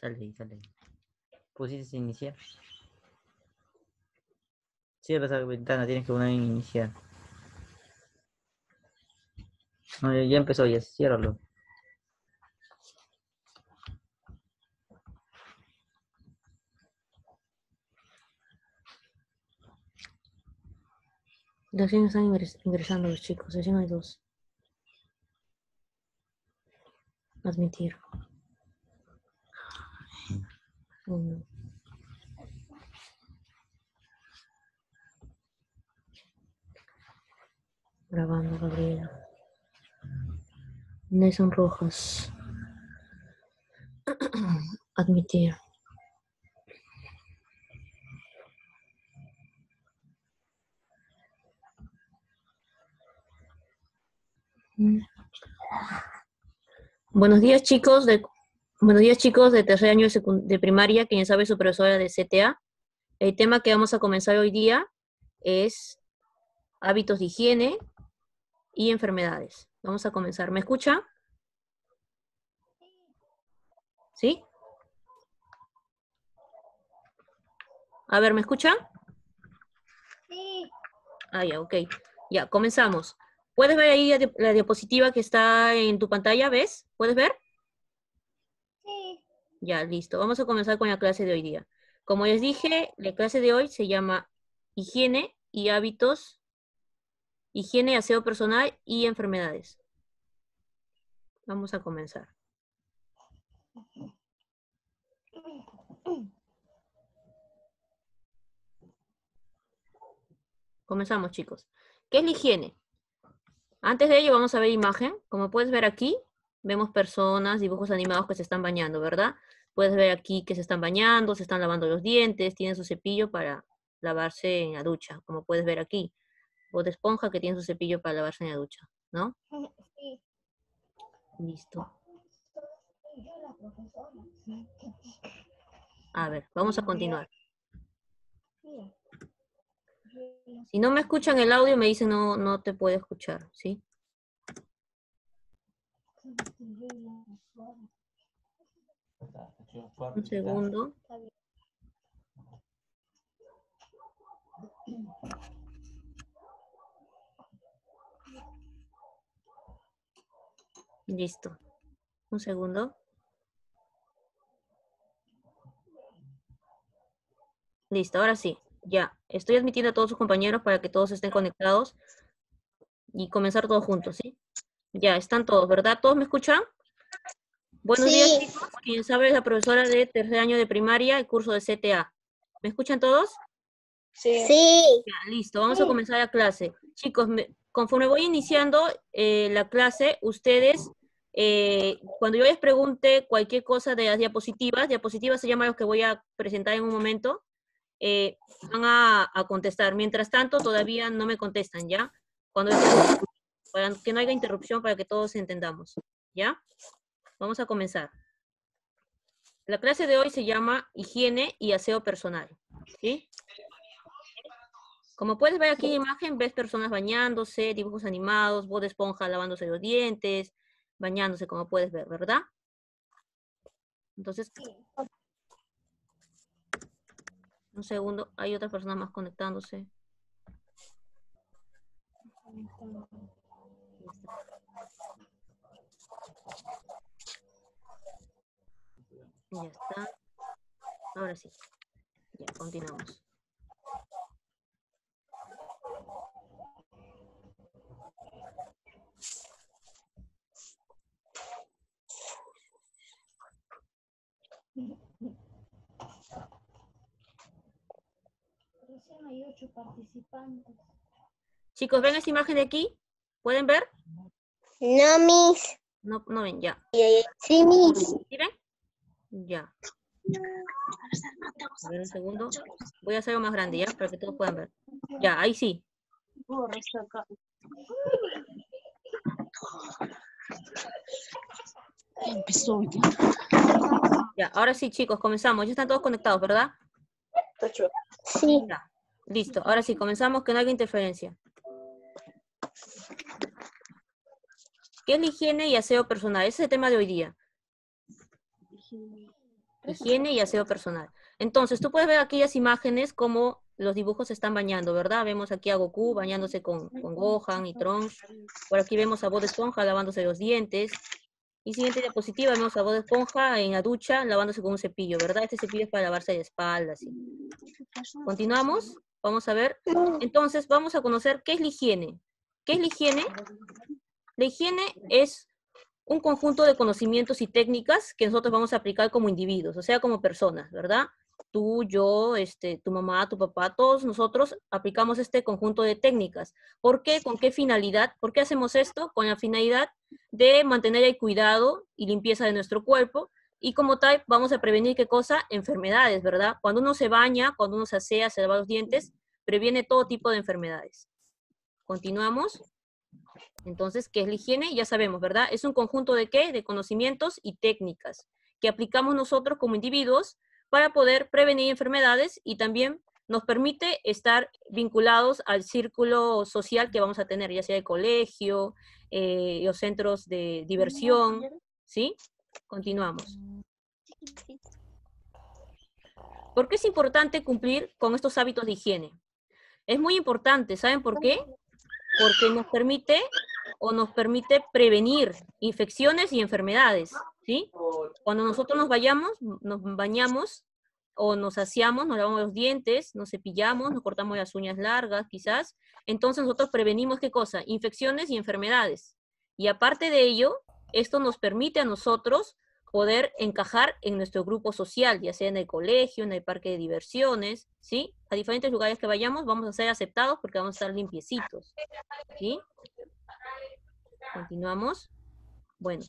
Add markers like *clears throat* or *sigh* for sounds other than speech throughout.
Sale, sale. Pusiste iniciar. Cierra esa ventana, tienes que una iniciar. No, ya, ya empezó, ya, ciérralo. no están ingresando los chicos, recién hay dos. Admitir uno. Grabando, Gabriela. Nelson Rojas. *clears throat* Admitir. Mm. Buenos días chicos de Buenos días chicos de tercer año de primaria, quien sabe su profesora de CTA. El tema que vamos a comenzar hoy día es hábitos de higiene y enfermedades. Vamos a comenzar. ¿Me escucha? ¿Sí? A ver, ¿me escucha? Sí. Ah, ya, ok. Ya, comenzamos. ¿Puedes ver ahí la diapositiva que está en tu pantalla? ¿Ves? ¿Puedes ver? Ya, listo. Vamos a comenzar con la clase de hoy día. Como les dije, la clase de hoy se llama Higiene y hábitos, higiene, aseo personal y enfermedades. Vamos a comenzar. Comenzamos, chicos. ¿Qué es la higiene? Antes de ello vamos a ver imagen. Como puedes ver aquí, vemos personas, dibujos animados que se están bañando, ¿verdad? Puedes ver aquí que se están bañando, se están lavando los dientes, tienen su cepillo para lavarse en la ducha, como puedes ver aquí. O de esponja que tiene su cepillo para lavarse en la ducha, ¿no? Eh, Listo. A ver, vamos a continuar. Si no me escuchan el audio, me dicen no, no te puedo escuchar, ¿sí? Un segundo. Listo. Un segundo. Listo, ahora sí. Ya. Estoy admitiendo a todos sus compañeros para que todos estén conectados y comenzar todos juntos, ¿sí? Ya, están todos, ¿verdad? ¿Todos me escuchan? Buenos días, chicos. Quien sabe es la profesora de tercer año de primaria, el curso de CTA. ¿Me escuchan todos? Sí. sí. listo, vamos a comenzar la clase. Chicos, conforme voy iniciando eh, la clase, ustedes, eh, cuando yo les pregunte cualquier cosa de las diapositivas, diapositivas se llaman los que voy a presentar en un momento, eh, van a, contestar. Mientras tanto, todavía no me contestan, ¿ya? Cuando para que no haya interrupción, para que todos entendamos, ¿ya? Vamos a comenzar. La clase de hoy se llama Higiene y Aseo Personal. ¿sí? Como puedes ver aquí en la imagen, ves personas bañándose, dibujos animados, voz de esponja lavándose los dientes, bañándose, como puedes ver, ¿verdad? Entonces, un segundo, hay otra persona más conectándose. Ya está. Ahora sí. Ya, continuamos. ocho participantes. Chicos, ¿ven esta imagen de aquí? ¿Pueden ver? No, mis. No, no ven, ya. Sí, mis. ¿Sí ven? Ya. A ver un segundo. Voy a hacerlo más grande, ¿ya? Para que todos puedan ver. Ya, ahí sí. ya. ahora sí, chicos, comenzamos. Ya están todos conectados, ¿verdad? Sí. Listo, ahora sí, comenzamos, que no haya interferencia. ¿Qué es la higiene y aseo personal? Ese es el tema de hoy día higiene. y aseo personal. Entonces, tú puedes ver aquellas imágenes como los dibujos se están bañando, ¿verdad? Vemos aquí a Goku bañándose con, Gohan y Trunks. Por aquí vemos a Bob Esponja lavándose los dientes. Y siguiente diapositiva, vemos a de Esponja en la ducha lavándose con un cepillo, ¿verdad? Este cepillo es para lavarse la espalda, ¿Continuamos? Vamos a ver. Entonces, vamos a conocer qué es la higiene. ¿Qué es la higiene? La higiene es un conjunto de conocimientos y técnicas que nosotros vamos a aplicar como individuos, o sea, como personas, ¿verdad? Tú, yo, este, tu mamá, tu papá, todos nosotros aplicamos este conjunto de técnicas. ¿Por qué? ¿Con qué finalidad? ¿Por qué hacemos esto? Con la finalidad de mantener el cuidado y limpieza de nuestro cuerpo y como tal vamos a prevenir qué cosa? Enfermedades, ¿verdad? Cuando uno se baña, cuando uno se asea, se lava los dientes, previene todo tipo de enfermedades. Continuamos. Entonces, ¿qué es la higiene? Ya sabemos, ¿verdad? Es un conjunto de qué? De conocimientos y técnicas que aplicamos nosotros como individuos para poder prevenir enfermedades y también nos permite estar vinculados al círculo social que vamos a tener, ya sea de colegio, eh, los centros de diversión, ¿sí? Continuamos. ¿Por qué es importante cumplir con estos hábitos de higiene? Es muy importante, ¿saben por qué? porque nos permite o nos permite prevenir infecciones y enfermedades, ¿sí? Cuando nosotros nos vayamos, nos bañamos o nos aseamos, nos lavamos los dientes, nos cepillamos, nos cortamos las uñas largas quizás, entonces nosotros prevenimos qué cosa? Infecciones y enfermedades. Y aparte de ello, esto nos permite a nosotros poder encajar en nuestro grupo social, ya sea en el colegio, en el parque de diversiones, ¿sí? A diferentes lugares que vayamos vamos a ser aceptados porque vamos a estar limpiecitos, ¿sí? Continuamos. Bueno,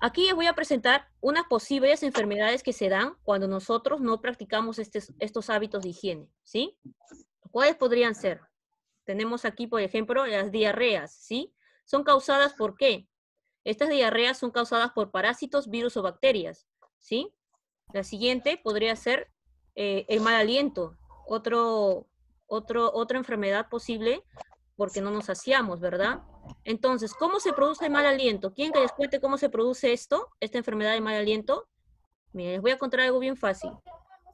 aquí les voy a presentar unas posibles enfermedades que se dan cuando nosotros no practicamos estos hábitos de higiene, ¿sí? ¿Cuáles podrían ser? Tenemos aquí, por ejemplo, las diarreas, ¿sí? Son causadas por qué? Estas diarreas son causadas por parásitos, virus o bacterias, ¿sí? La siguiente podría ser eh, el mal aliento, otro, otro, otra enfermedad posible porque no nos hacíamos ¿verdad? Entonces, ¿cómo se produce el mal aliento? ¿Quién que les cuente cómo se produce esto, esta enfermedad de mal aliento? les voy a contar algo bien fácil.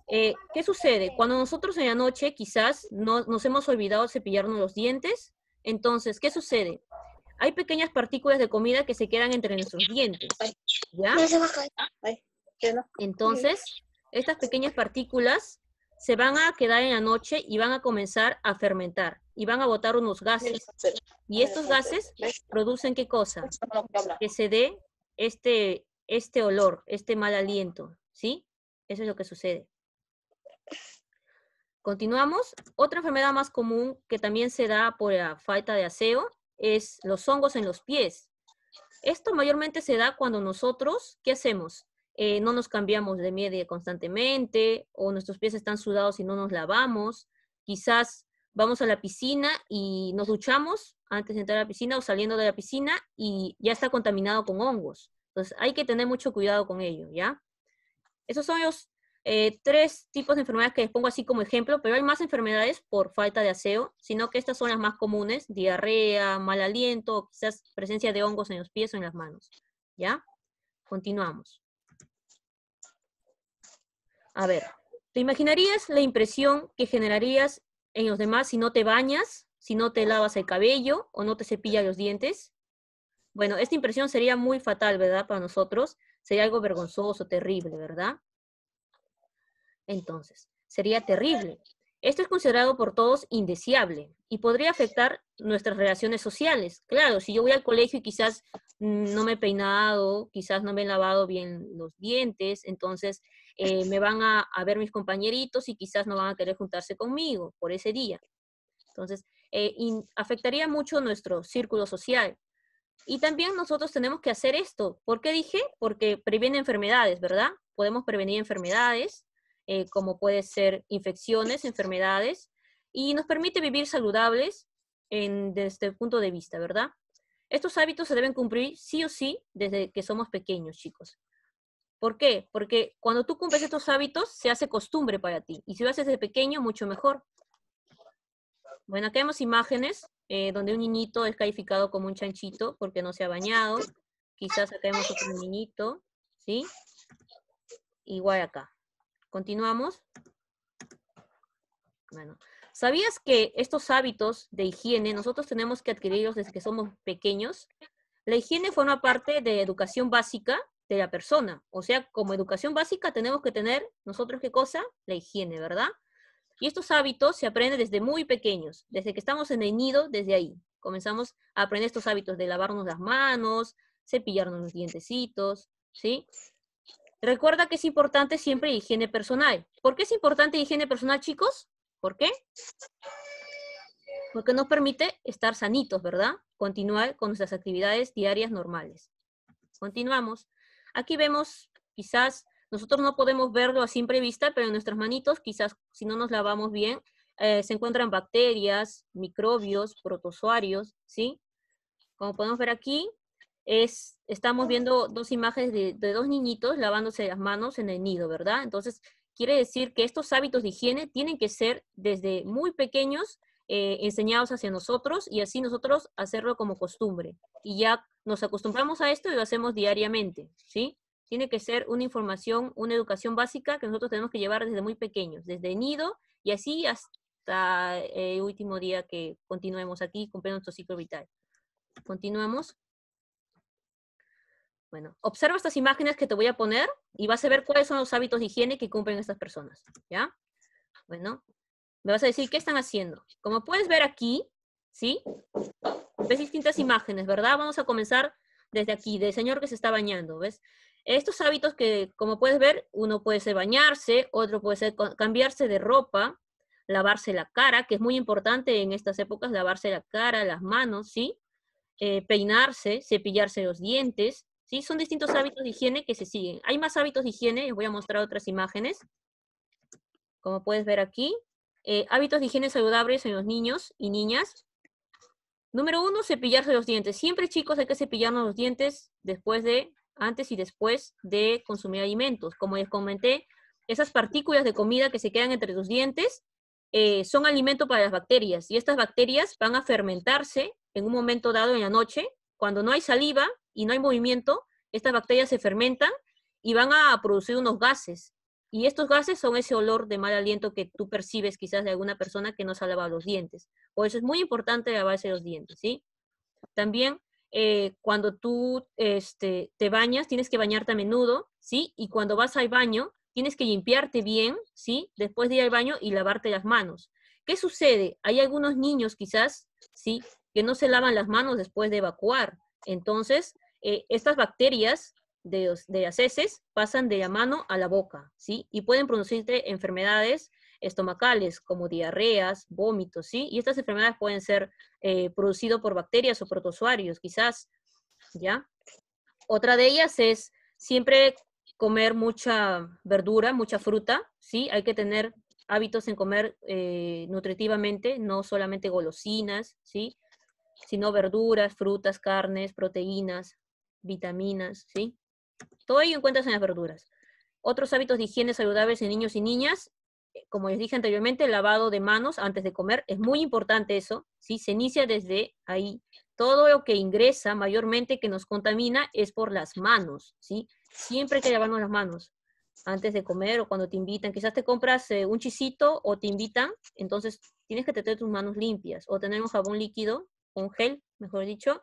Eh, ¿Qué sucede? Cuando nosotros en la noche quizás no, nos hemos olvidado cepillarnos los dientes, entonces, ¿qué sucede? hay pequeñas partículas de comida que se quedan entre nuestros dientes. Entonces, estas pequeñas partículas se van a quedar en la noche y van a comenzar a fermentar y van a botar unos gases. Y estos gases producen qué cosa? Que se dé este, este olor, este mal aliento, ¿sí? Eso es lo que sucede. Continuamos. Otra enfermedad más común que también se da por la falta de aseo es los hongos en los pies. Esto mayormente se da cuando nosotros, ¿qué hacemos? Eh, no nos cambiamos de media constantemente o nuestros pies están sudados y no nos lavamos. Quizás vamos a la piscina y nos duchamos antes de entrar a la piscina o saliendo de la piscina y ya está contaminado con hongos. Entonces hay que tener mucho cuidado con ello, ¿ya? Esos son los eh, tres tipos de enfermedades que les pongo así como ejemplo, pero hay más enfermedades por falta de aseo, sino que estas son las más comunes, diarrea, mal aliento, quizás presencia de hongos en los pies o en las manos. ¿Ya? Continuamos. A ver, ¿te imaginarías la impresión que generarías en los demás si no te bañas, si no te lavas el cabello o no te cepillas los dientes? Bueno, esta impresión sería muy fatal, ¿verdad? Para nosotros, sería algo vergonzoso, terrible, ¿verdad? entonces. Sería terrible. Esto es considerado por todos indeseable y podría afectar nuestras relaciones sociales. Claro, si yo voy al colegio y quizás no me he peinado, quizás no me he lavado bien los dientes, entonces eh, me van a, ver mis compañeritos y quizás no van a querer juntarse conmigo por ese día. Entonces, eh, afectaría mucho nuestro círculo social. Y también nosotros tenemos que hacer esto. ¿Por qué dije? Porque previene enfermedades, ¿verdad? Podemos prevenir enfermedades eh, como puede ser infecciones, enfermedades, y nos permite vivir saludables desde el punto de vista, ¿verdad? Estos hábitos se deben cumplir sí o sí desde que somos pequeños, chicos. ¿Por qué? Porque cuando tú cumples estos hábitos, se hace costumbre para ti. Y si lo haces desde pequeño, mucho mejor. Bueno, acá vemos imágenes eh, donde un niñito es calificado como un chanchito porque no se ha bañado. Quizás acá vemos otro niñito, ¿sí? Igual acá. Continuamos. Bueno, ¿sabías que estos hábitos de higiene nosotros tenemos que adquirirlos desde que somos pequeños? La higiene forma parte de educación básica de la persona. O sea, como educación básica tenemos que tener nosotros qué cosa? La higiene, ¿verdad? Y estos hábitos se aprenden desde muy pequeños, desde que estamos en el nido, desde ahí. Comenzamos a aprender estos hábitos de lavarnos las manos, cepillarnos los dientecitos, ¿sí? Recuerda que es importante siempre higiene personal. ¿Por qué es importante higiene personal, chicos? ¿Por qué? Porque nos permite estar sanitos, ¿verdad? Continuar con nuestras actividades diarias normales. Continuamos. Aquí vemos, quizás, nosotros no podemos verlo a simple vista, pero en nuestras manitos, quizás si no nos lavamos bien, eh, se encuentran bacterias, microbios, protozoarios, ¿sí? Como podemos ver aquí, estamos viendo dos imágenes de, dos niñitos lavándose las manos en el nido, ¿verdad? Entonces, quiere decir que estos hábitos de higiene tienen que ser desde muy pequeños eh, enseñados hacia nosotros y así nosotros hacerlo como costumbre. Y ya nos acostumbramos a esto y lo hacemos diariamente, ¿sí? Tiene que ser una información, una educación básica que nosotros tenemos que llevar desde muy pequeños, desde nido y así hasta el eh, último día que continuemos aquí cumpliendo nuestro ciclo vital. Continuamos. Bueno, observa estas imágenes que te voy a poner y vas a ver cuáles son los hábitos de higiene que cumplen estas personas, ¿ya? Bueno, me vas a decir qué están haciendo. Como puedes ver aquí, ¿sí? Ves distintas imágenes, ¿verdad? Vamos a comenzar desde aquí, del señor que se está bañando, ¿ves? Estos hábitos que, como puedes ver, uno puede ser bañarse, otro puede ser cambiarse de ropa, lavarse la cara, que es muy importante en estas épocas, lavarse la cara, las manos, ¿sí? Eh, peinarse, cepillarse los dientes, ¿sí? Son distintos hábitos de higiene que se siguen. Hay más hábitos de higiene, les voy a mostrar otras imágenes, como puedes ver aquí. Eh, hábitos de higiene saludables en los niños y niñas. Número uno, cepillarse los dientes. Siempre, chicos, hay que cepillarnos los dientes después de, antes y después de consumir alimentos. Como les comenté, esas partículas de comida que se quedan entre los dientes eh, son alimento para las bacterias y estas bacterias van a fermentarse en un momento dado en la noche. Cuando no hay saliva, y no hay movimiento, estas bacterias se fermentan y van a producir unos gases. Y estos gases son ese olor de mal aliento que tú percibes quizás de alguna persona que no se ha lavado los dientes. Por eso es muy importante lavarse los dientes, ¿sí? También eh, cuando tú este, te bañas, tienes que bañarte a menudo, ¿sí? Y cuando vas al baño, tienes que limpiarte bien, ¿sí? Después de ir al baño y lavarte las manos. ¿Qué sucede? Hay algunos niños quizás, ¿sí? Que no se lavan las manos después de evacuar. Entonces, eh, estas bacterias de, de, heces pasan de la mano a la boca, ¿sí? Y pueden producirte enfermedades estomacales como diarreas, vómitos, ¿sí? Y estas enfermedades pueden ser eh, producidas por bacterias o protozoarios, quizás, ¿ya? Otra de ellas es siempre comer mucha verdura, mucha fruta, ¿sí? Hay que tener hábitos en comer eh, nutritivamente, no solamente golosinas, ¿sí? Sino verduras, frutas, carnes, proteínas, vitaminas, ¿sí? Todo ello encuentras en las verduras. Otros hábitos de higiene saludables en niños y niñas, eh, como les dije anteriormente, el lavado de manos antes de comer, es muy importante eso, ¿sí? Se inicia desde ahí. Todo lo que ingresa mayormente que nos contamina es por las manos, ¿sí? Siempre hay que lavarnos las manos antes de comer o cuando te invitan. Quizás te compras eh, un chisito o te invitan, entonces tienes que tener tus manos limpias o tener un jabón líquido, un gel, mejor dicho,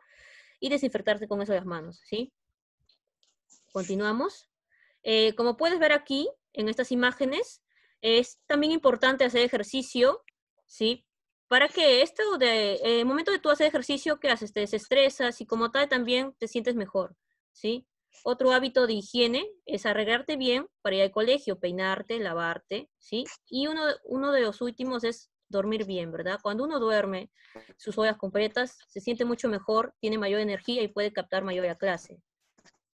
y desinfectarse con eso las manos, ¿sí? Continuamos. Eh, como puedes ver aquí, en estas imágenes, es también importante hacer ejercicio, ¿sí? Para que esto, de, eh, el momento de tú hacer ejercicio, que haces? Te desestresas y como tal también te sientes mejor, ¿sí? Otro hábito de higiene es arreglarte bien para ir al colegio, peinarte, lavarte, ¿sí? Y uno, uno de los últimos es dormir bien, ¿verdad? Cuando uno duerme sus horas completas, se siente mucho mejor, tiene mayor energía y puede captar mayor clase.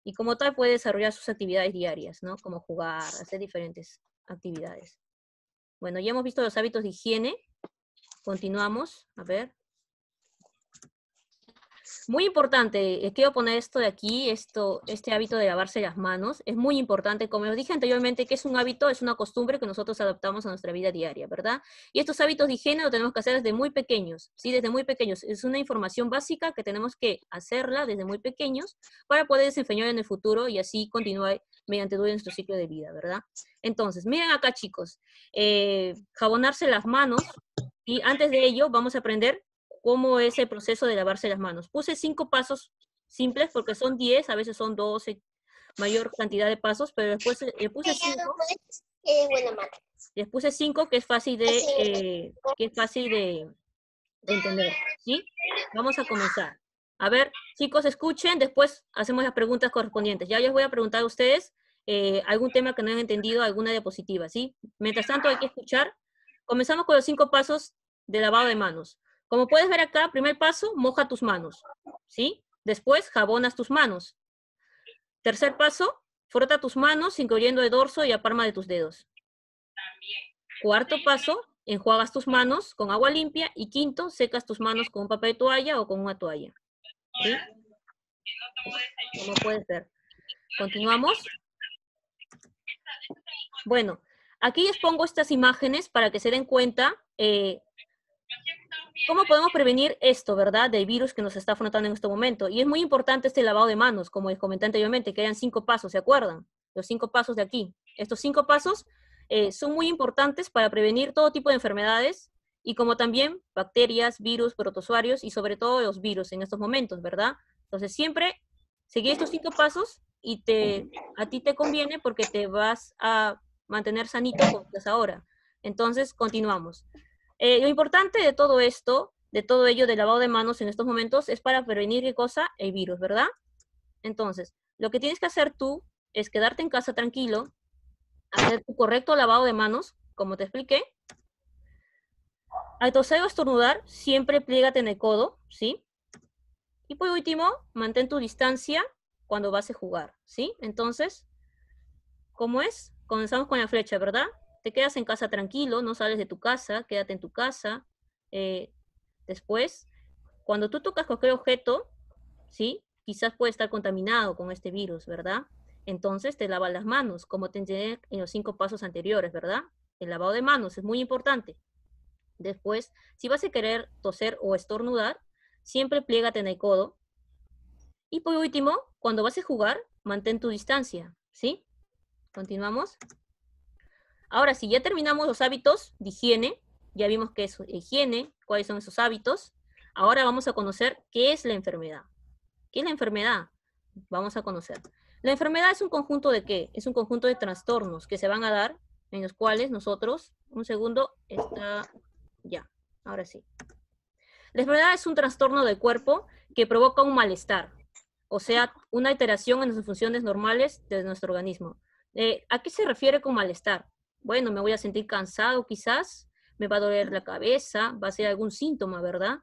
Y como tal puede desarrollar sus actividades diarias, ¿no? Como jugar, hacer diferentes actividades. Bueno, ya hemos visto los hábitos de higiene. Continuamos, a ver. Muy importante, quiero poner esto de aquí, esto, este hábito de lavarse las manos. Es muy importante, como os dije anteriormente, que es un hábito, es una costumbre que nosotros adaptamos a nuestra vida diaria, ¿verdad? Y estos hábitos de higiene lo tenemos que hacer desde muy pequeños, ¿sí? Desde muy pequeños. Es una información básica que tenemos que hacerla desde muy pequeños para poder desempeñar en el futuro y así continuar mediante todo nuestro ciclo de vida, ¿verdad? Entonces, miren acá, chicos, eh, jabonarse las manos y antes de ello vamos a aprender cómo es el proceso de lavarse las manos. Puse cinco pasos simples porque son diez, a veces son doce, mayor cantidad de pasos, pero después eh, le puse cinco. Les puse cinco que es fácil de, eh, que es fácil de, entender. ¿sí? Vamos a comenzar. A ver, chicos, escuchen, después hacemos las preguntas correspondientes. Ya les voy a preguntar a ustedes eh, algún tema que no hayan entendido, alguna diapositiva, ¿sí? Mientras tanto hay que escuchar. Comenzamos con los cinco pasos de lavado de manos. Como puedes ver acá, primer paso, moja tus manos, ¿sí? Después, jabonas tus manos. Tercer paso, frota tus manos incluyendo el dorso y la palma de tus dedos. Cuarto paso, enjuagas tus manos con agua limpia. Y quinto, secas tus manos con un papel de toalla o con una toalla. ¿Sí? Como puedes ver. Continuamos. Bueno, aquí les pongo estas imágenes para que se den cuenta eh, ¿Cómo podemos prevenir esto, verdad, del virus que nos está afrontando en este momento? Y es muy importante este lavado de manos, como les comenté anteriormente, que hayan cinco pasos, ¿se acuerdan? Los cinco pasos de aquí. Estos cinco pasos eh, son muy importantes para prevenir todo tipo de enfermedades y como también bacterias, virus, protozoarios y sobre todo los virus en estos momentos, ¿verdad? Entonces siempre seguir estos cinco pasos y te, a ti te conviene porque te vas a mantener sanito como ahora. Entonces, continuamos. Eh, lo importante de todo esto, de todo ello, de lavado de manos en estos momentos, es para prevenir qué cosa? El virus, ¿verdad? Entonces, lo que tienes que hacer tú es quedarte en casa tranquilo, hacer tu correcto lavado de manos, como te expliqué. Al toser o estornudar, siempre plígate en el codo, ¿sí? Y por último, mantén tu distancia cuando vas a jugar, ¿sí? Entonces, ¿cómo es? Comenzamos con la flecha, ¿verdad? te quedas en casa tranquilo, no sales de tu casa, quédate en tu casa. Eh, después, cuando tú tocas cualquier objeto, ¿sí? Quizás puede estar contaminado con este virus, ¿verdad? Entonces te lavas las manos, como te enseñé en los cinco pasos anteriores, ¿verdad? El lavado de manos es muy importante. Después, si vas a querer toser o estornudar, siempre pliégate en el codo. Y por último, cuando vas a jugar, mantén tu distancia, ¿sí? Continuamos. Ahora, si ya terminamos los hábitos de higiene, ya vimos qué es higiene, cuáles son esos hábitos, ahora vamos a conocer qué es la enfermedad. ¿Qué es la enfermedad? Vamos a conocer. La enfermedad es un conjunto de qué? Es un conjunto de trastornos que se van a dar en los cuales nosotros, un segundo, está ya, ahora sí. La enfermedad es un trastorno del cuerpo que provoca un malestar, o sea, una alteración en las funciones normales de nuestro organismo. Eh, ¿A qué se refiere con malestar? bueno, me voy a sentir cansado quizás, me va a doler la cabeza, va a ser algún síntoma, ¿verdad?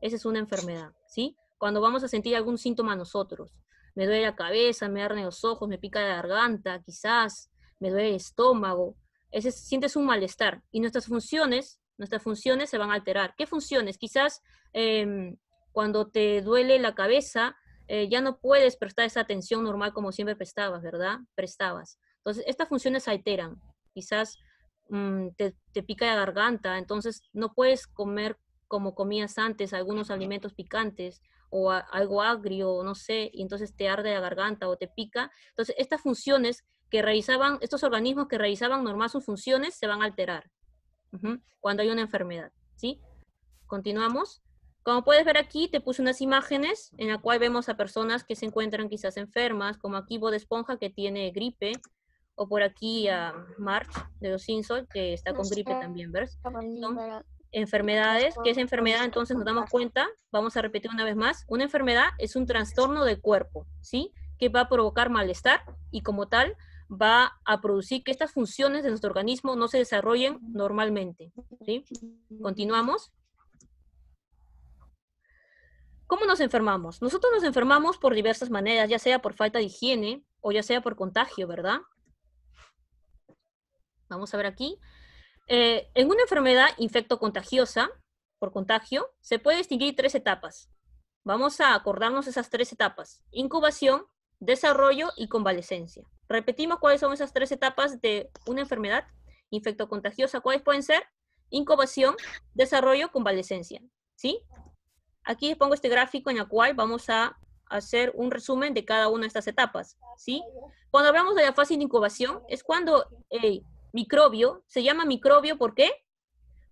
Esa es una enfermedad, ¿sí? Cuando vamos a sentir algún síntoma nosotros. Me duele la cabeza, me arden los ojos, me pica la garganta, quizás, me duele el estómago. Ese, sientes un malestar y nuestras funciones, nuestras funciones se van a alterar. ¿Qué funciones? Quizás em, cuando te duele la cabeza, eh, ya no puedes prestar esa atención normal como siempre prestabas, ¿verdad? Prestabas. Entonces, estas funciones se alteran quizás mm, te, pica la garganta, entonces no puedes comer como comías antes algunos alimentos picantes o algo agrio, no sé, y entonces te arde la garganta o te pica. Entonces, estas funciones que realizaban, estos organismos que realizaban normal sus funciones se van a alterar cuando hay una enfermedad, ¿sí? Continuamos. Como puedes ver aquí, te puse unas imágenes en la cual vemos a personas que se encuentran quizás enfermas, como aquí de Esponja que tiene gripe, o por aquí a March de los Simpsons, que está con gripe también, ¿verdad? enfermedades. ¿Qué es enfermedad? Entonces nos damos cuenta, vamos a repetir una vez más, una enfermedad es un trastorno del cuerpo, ¿sí? Que va a provocar malestar y como tal va a producir que estas funciones de nuestro organismo no se desarrollen normalmente, ¿sí? Continuamos. ¿Cómo nos enfermamos? Nosotros nos enfermamos por diversas maneras, ya sea por falta de higiene o ya sea por contagio, ¿verdad? Vamos a ver aquí. Eh, en una enfermedad infectocontagiosa, por contagio, se puede distinguir tres etapas. Vamos a acordarnos esas tres etapas. Incubación, desarrollo y convalecencia. Repetimos cuáles son esas tres etapas de una enfermedad infectocontagiosa. ¿Cuáles pueden ser? Incubación, desarrollo, convalecencia. ¿Sí? Aquí pongo este gráfico en el cual vamos a hacer un resumen de cada una de estas etapas. ¿Sí? Cuando hablamos de la fase de incubación, es cuando microbio, se llama microbio ¿por qué?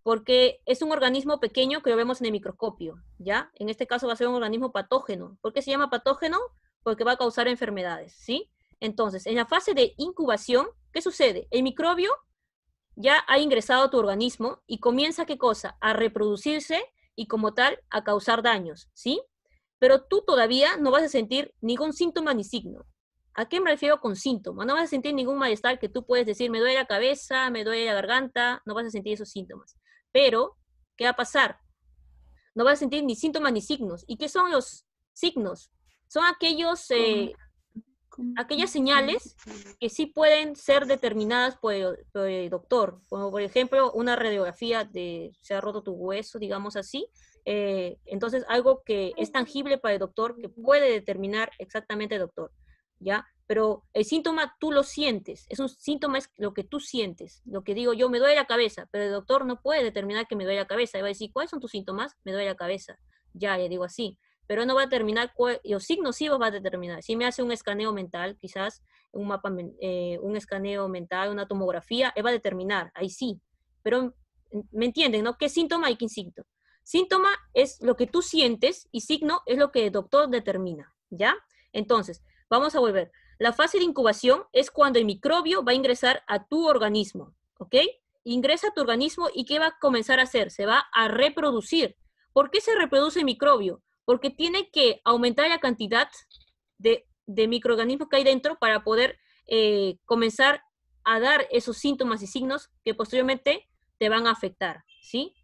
Porque es un organismo pequeño que lo vemos en el microscopio, ¿ya? En este caso va a ser un organismo patógeno. ¿Por qué se llama patógeno? Porque va a causar enfermedades, ¿sí? Entonces, en la fase de incubación, ¿qué sucede? El microbio ya ha ingresado a tu organismo y comienza, ¿qué cosa? A reproducirse y como tal a causar daños, ¿sí? Pero tú todavía no vas a sentir ningún síntoma ni signo. ¿A qué me refiero con síntomas? No vas a sentir ningún malestar que tú puedes decir, me duele la cabeza, me duele la garganta, no vas a sentir esos síntomas. Pero, ¿qué va a pasar? No vas a sentir ni síntomas ni signos. ¿Y qué son los signos? Son aquellos, eh, aquellas señales que sí pueden ser determinadas por el, doctor, como por ejemplo una radiografía de se ha roto tu hueso, digamos así. Eh, entonces, algo que es tangible para el doctor, que puede determinar exactamente el doctor. ¿ya? Pero el síntoma tú lo sientes, es un síntoma es lo que tú sientes, lo que digo yo me duele la cabeza, pero el doctor no puede determinar que me duele la cabeza, y va a decir, ¿cuáles son tus síntomas? Me duele la cabeza, ya, le digo así, pero no va a determinar, los signos sí va a determinar, si me hace un escaneo mental, quizás un mapa, eh, un escaneo mental, una tomografía, él va a determinar, ahí sí, pero me entienden, ¿no? ¿Qué síntoma y qué síntoma? Síntoma es lo que tú sientes y signo es lo que el doctor determina, ¿ya? Entonces, Vamos a volver. La fase de incubación es cuando el microbio va a ingresar a tu organismo, ¿ok? Ingresa a tu organismo y ¿qué va a comenzar a hacer? Se va a reproducir. ¿Por qué se reproduce el microbio? Porque tiene que aumentar la cantidad de, microorganismos que hay dentro para poder eh, comenzar a dar esos síntomas y signos que posteriormente te van a afectar, ¿sí?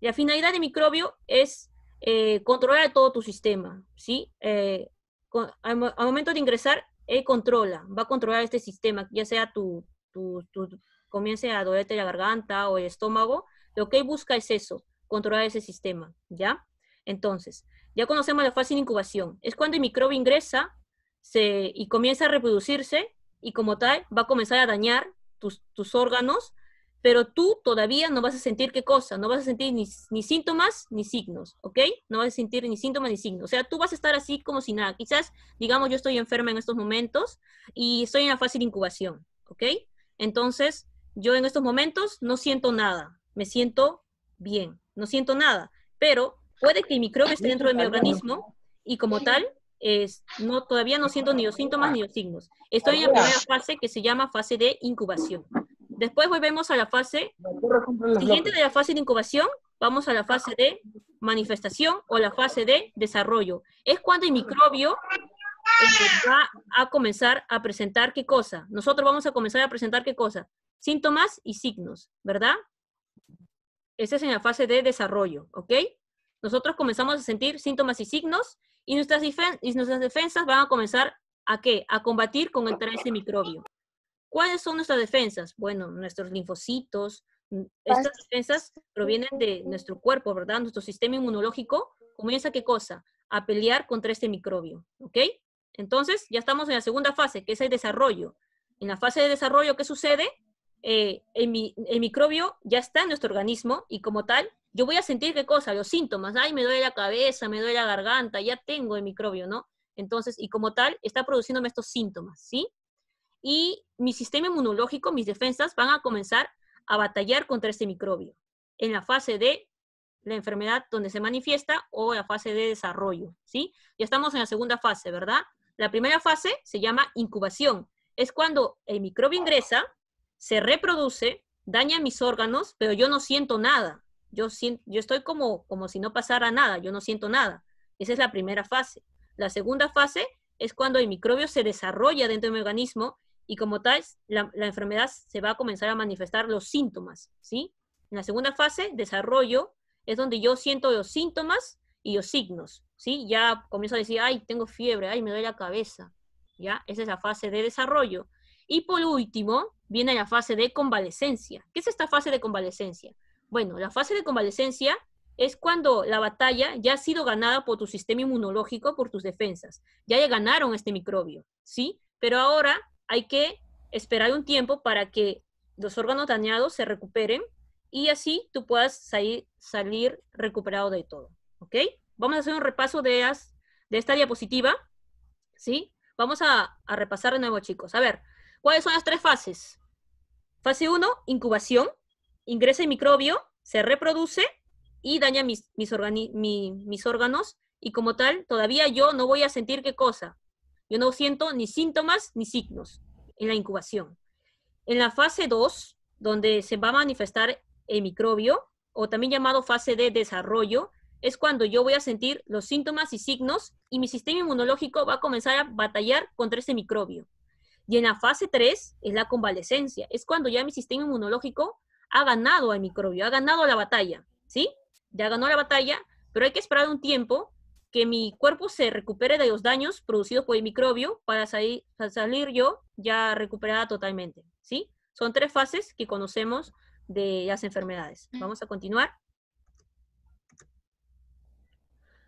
La finalidad del microbio es eh, controlar todo tu sistema, ¿sí? Eh, al, momento de ingresar, él controla, va a controlar este sistema, ya sea tu, tu, comience a dolerte la garganta o el estómago, lo que él busca es eso, controlar ese sistema, ¿ya? Entonces, ya conocemos la fase de incubación, es cuando el microbio ingresa se, y comienza a reproducirse y como tal va a comenzar a dañar tus, tus órganos pero tú todavía no vas a sentir qué cosa, no vas a sentir ni, síntomas ni signos, ¿ok? No vas a sentir ni síntomas ni signos. O sea, tú vas a estar así como si nada. Quizás, digamos, yo estoy enferma en estos momentos y estoy en la fase de incubación, ¿ok? Entonces, yo en estos momentos no siento nada, me siento bien, no siento nada, pero puede que el microbio esté dentro de mi organismo y como tal, es, no, todavía no siento ni los síntomas ni los signos. Estoy en la primera fase que se llama fase de incubación. Después volvemos a la fase siguiente de la fase de incubación, vamos a la fase de manifestación o la fase de desarrollo. Es cuando el microbio va a comenzar a presentar qué cosa. Nosotros vamos a comenzar a presentar qué cosa. Síntomas y signos, ¿verdad? Esa es en la fase de desarrollo, ¿ok? Nosotros comenzamos a sentir síntomas y signos y nuestras, defensas van a comenzar a qué? A combatir con el de microbio. ¿Cuáles son nuestras defensas? Bueno, nuestros linfocitos. Mm, estas defensas provienen de nuestro cuerpo, ¿verdad? Nuestro sistema inmunológico comienza qué cosa? A pelear contra este microbio, ¿ok? Entonces, ya estamos en la segunda fase, que es el desarrollo. En la fase de desarrollo, ¿qué sucede? Eh, el, microbio ya está en nuestro organismo y como tal, yo voy a sentir qué cosa, los síntomas, ay, me duele la cabeza, me duele la garganta, ya tengo el microbio, ¿no? Entonces, y como tal, está produciéndome estos síntomas, ¿sí? y mi sistema inmunológico, mis defensas, van a comenzar a batallar contra este microbio en la fase de la enfermedad donde se manifiesta o la fase de desarrollo, ¿sí? Ya estamos en la segunda fase, ¿verdad? La primera fase se llama incubación. Es cuando el microbio ingresa, se reproduce, daña mis órganos, pero yo no siento nada. Yo, yo estoy como, como si no pasara nada, yo no siento nada. Esa es la primera fase. La segunda fase es cuando el microbio se desarrolla dentro de mi organismo y como tal, la, enfermedad se va a comenzar a manifestar los síntomas, ¿sí? En la segunda fase, desarrollo, es donde yo siento los síntomas y los signos, ¿sí? Ya comienzo a decir, ay, tengo fiebre, ay, me doy la cabeza, ¿ya? Esa es la fase de desarrollo. Y por último, viene la fase de convalecencia ¿Qué es esta fase de convalecencia Bueno, la fase de convalecencia es cuando la batalla ya ha sido ganada por tu sistema inmunológico, por tus defensas. Ya le ganaron este microbio, ¿sí? Pero ahora hay que esperar un tiempo para que los órganos dañados se recuperen y así tú puedas salir, recuperado de todo. ¿Ok? Vamos a hacer un repaso de, de esta diapositiva. ¿Sí? Vamos a, repasar de nuevo, chicos. A ver, ¿cuáles son las tres fases? Fase 1, incubación. Ingresa el microbio, se reproduce y daña mis, mis, mis órganos. Y como tal, todavía yo no voy a sentir qué cosa. Yo no siento ni síntomas ni signos en la incubación. En la fase 2, donde se va a manifestar el microbio, o también llamado fase de desarrollo, es cuando yo voy a sentir los síntomas y signos y mi sistema inmunológico va a comenzar a batallar contra ese microbio. Y en la fase 3 es la convalecencia, es cuando ya mi sistema inmunológico ha ganado al microbio, ha ganado la batalla, ¿sí? Ya ganó la batalla, pero hay que esperar un tiempo que mi cuerpo se recupere de los daños producidos por el microbio para, salir, salir yo ya recuperada totalmente, ¿sí? Son tres fases que conocemos de las enfermedades. Mm. Vamos a continuar.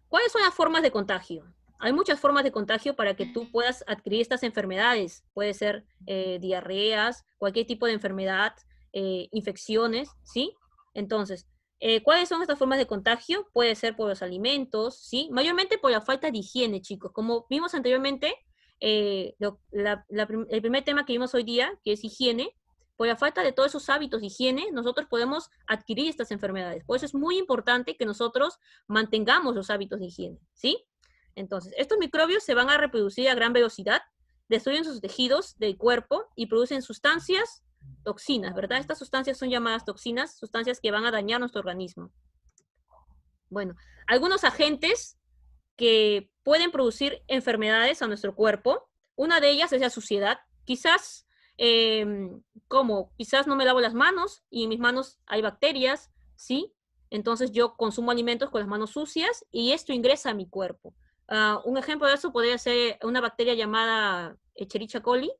¿Cuáles son las formas de contagio? Hay muchas formas de contagio para que tú puedas adquirir estas enfermedades. Puede ser eh, diarreas, cualquier tipo de enfermedad, eh, infecciones, ¿sí? Entonces, eh, ¿Cuáles son estas formas de contagio? Puede ser por los alimentos, ¿sí? Mayormente por la falta de higiene, chicos. Como vimos anteriormente, eh, el primer tema que vimos hoy día, que es higiene, por la falta de todos esos hábitos de higiene, nosotros podemos adquirir estas enfermedades. Por eso es muy importante que nosotros mantengamos los hábitos de higiene, ¿sí? Entonces, estos microbios se van a reproducir a gran velocidad, destruyen sus tejidos del cuerpo y producen sustancias toxinas, ¿verdad? Estas sustancias son llamadas toxinas, sustancias que van a dañar nuestro organismo. Bueno, algunos agentes que pueden producir enfermedades a nuestro cuerpo. Una de ellas es la suciedad. Quizás, eh, como quizás no me lavo las manos y en mis manos hay bacterias, ¿sí? Entonces yo consumo alimentos con las manos sucias y esto ingresa a mi cuerpo. Ah, un ejemplo de eso podría ser una bacteria llamada Echerichia coli,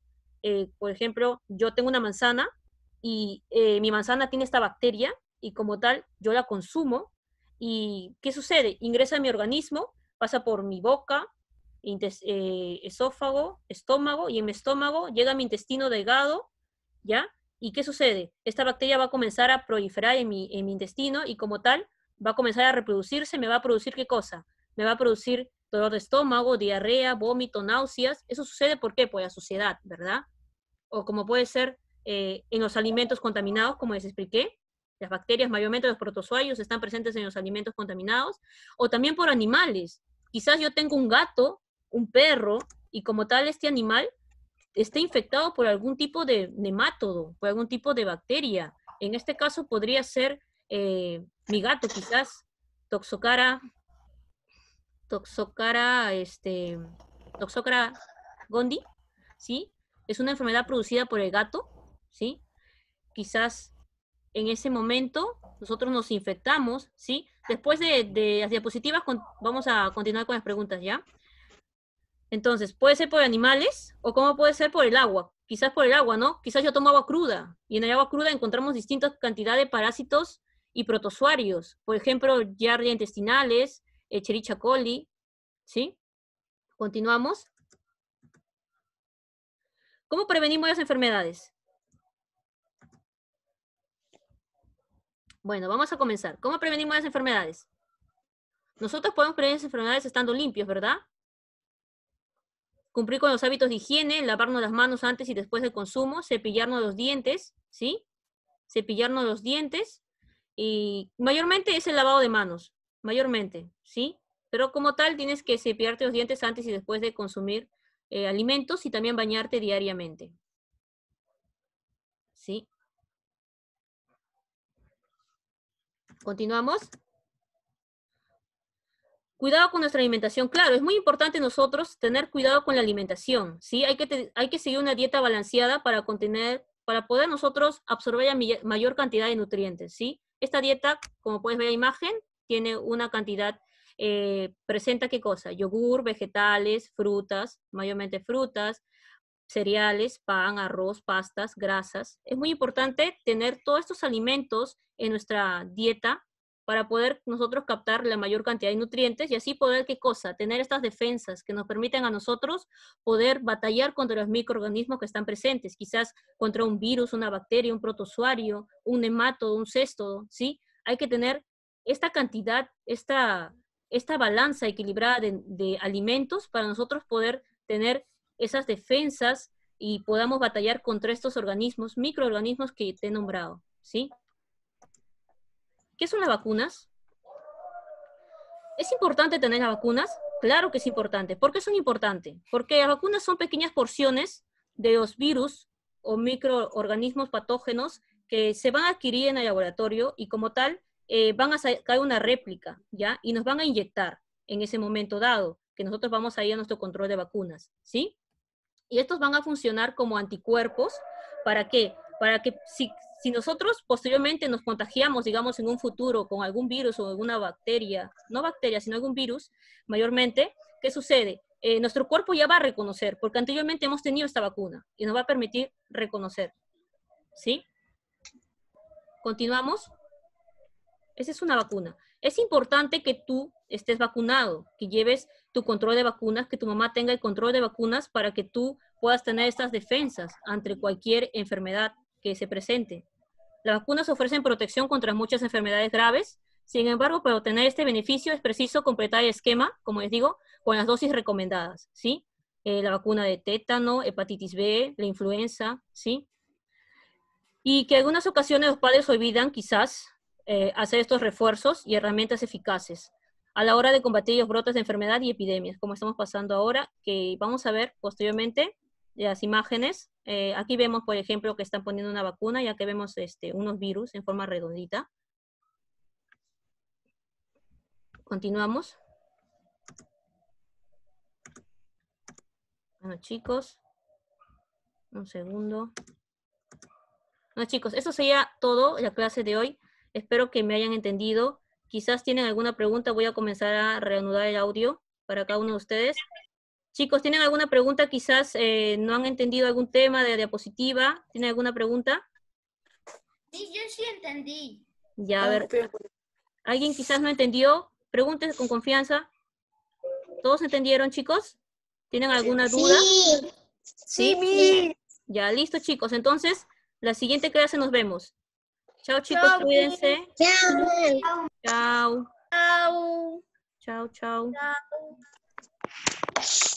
eh, por ejemplo, yo tengo una manzana y eh, mi manzana tiene esta bacteria y como tal yo la consumo y ¿qué sucede? Ingresa a mi organismo, pasa por mi boca, eh, esófago, estómago y en mi estómago llega a mi intestino delgado, ¿ya? ¿Y qué sucede? Esta bacteria va a comenzar a proliferar en mi intestino y como tal va a comenzar a reproducirse, me va a producir qué cosa? Me va a producir dolor de estómago, diarrea, vómito, náuseas. Eso sucede ¿por qué? Por la suciedad, ¿verdad? O como puede ser eh, en los alimentos contaminados, como les expliqué. Las bacterias, mayormente los protozoarios, están presentes en los alimentos contaminados. O también por animales. Quizás yo tengo un gato, un perro, y como tal este animal esté infectado por algún tipo de nematodo, por algún tipo de bacteria. En este caso podría ser eh, mi gato, quizás Toxocara Toxocara, este, Toxocara gondi, ¿sí? Es una enfermedad producida por el gato, ¿sí? Quizás en ese momento nosotros nos infectamos, ¿sí? Después de, las diapositivas vamos a continuar con las preguntas, ¿ya? Entonces, puede ser por animales o cómo puede ser por el agua. Quizás por el agua, ¿no? Quizás yo tomo agua cruda y en el agua cruda encontramos distintas cantidades de parásitos y protozoarios. Por ejemplo, diarrea intestinales, Echerichia coli, ¿sí? Continuamos. ¿Cómo prevenimos las enfermedades? Bueno, vamos a comenzar. ¿Cómo prevenimos las enfermedades? Nosotros podemos prevenir las enfermedades estando limpios, ¿verdad? Cumplir con los hábitos de higiene, lavarnos las manos antes y después del consumo, cepillarnos los dientes, ¿sí? Cepillarnos los dientes y mayormente es el lavado de manos, mayormente. ¿sí? Pero como tal, tienes que cepillarte los dientes antes y después de consumir eh, alimentos y también bañarte diariamente. ¿Sí? Continuamos. Cuidado con nuestra alimentación. Claro, es muy importante nosotros tener cuidado con la alimentación, ¿sí? Hay que, hay que seguir una dieta balanceada para contener, para poder nosotros absorber la mayor cantidad de nutrientes, ¿sí? Esta dieta, como puedes ver en la imagen, tiene una cantidad eh, presenta qué cosa? Yogur, vegetales, frutas, mayormente frutas, cereales, pan, arroz, pastas, grasas. Es muy importante tener todos estos alimentos en nuestra dieta para poder nosotros captar la mayor cantidad de nutrientes y así poder, ¿qué cosa? Tener estas defensas que nos permiten a nosotros poder batallar contra los microorganismos que están presentes, quizás contra un virus, una bacteria, un protozoario, un nemato, un cesto, ¿sí? Hay que tener esta cantidad, esta esta balanza equilibrada de, alimentos para nosotros poder tener esas defensas y podamos batallar contra estos organismos, microorganismos que te he nombrado, ¿sí? ¿Qué son las vacunas? ¿Es importante tener las vacunas? Claro que es importante. ¿Por qué son importantes? Porque las vacunas son pequeñas porciones de los virus o microorganismos patógenos que se van a adquirir en el laboratorio y como tal eh, van a caer una réplica, ¿ya? Y nos van a inyectar en ese momento dado, que nosotros vamos a ir a nuestro control de vacunas, ¿sí? Y estos van a funcionar como anticuerpos, ¿para qué? Para que si, si nosotros posteriormente nos contagiamos, digamos, en un futuro con algún virus o alguna bacteria, no bacteria, sino algún virus, mayormente, ¿qué sucede? Eh, nuestro cuerpo ya va a reconocer, porque anteriormente hemos tenido esta vacuna y nos va a permitir reconocer. ¿Sí? Continuamos. Esa es una vacuna. Es importante que tú estés vacunado, que lleves tu control de vacunas, que tu mamá tenga el control de vacunas para que tú puedas tener estas defensas ante cualquier enfermedad que se presente. Las vacunas ofrecen protección contra muchas enfermedades graves, sin embargo, para obtener este beneficio es preciso completar el esquema, como les digo, con las dosis recomendadas, ¿sí? Eh, la vacuna de tétano, hepatitis B, la influenza, ¿sí? Y que en algunas ocasiones los padres olvidan quizás eh, hacer estos refuerzos y herramientas eficaces a la hora de combatir los brotes de enfermedad y epidemias, como estamos pasando ahora, que vamos a ver posteriormente las imágenes. Eh, aquí vemos, por ejemplo, que están poniendo una vacuna, ya que vemos este, unos virus en forma redondita. Continuamos. Bueno, chicos, un segundo. Bueno, chicos, eso sería todo la clase de hoy. Espero que me hayan entendido. Quizás tienen alguna pregunta, voy a comenzar a reanudar el audio para cada uno de ustedes. Chicos, ¿tienen alguna pregunta? Quizás eh, no han entendido algún tema de diapositiva. ¿Tienen alguna pregunta? Sí, yo sí entendí. Ya, a ah, ver. ¿Alguien quizás no entendió? Pregúntense con confianza. ¿Todos entendieron, chicos? ¿Tienen alguna duda? Sí. Sí, sí. Ya, listo, chicos. Entonces, la siguiente clase nos vemos. Chao chicos, cuídense. Chao. Chao. Chao. Chao, chao.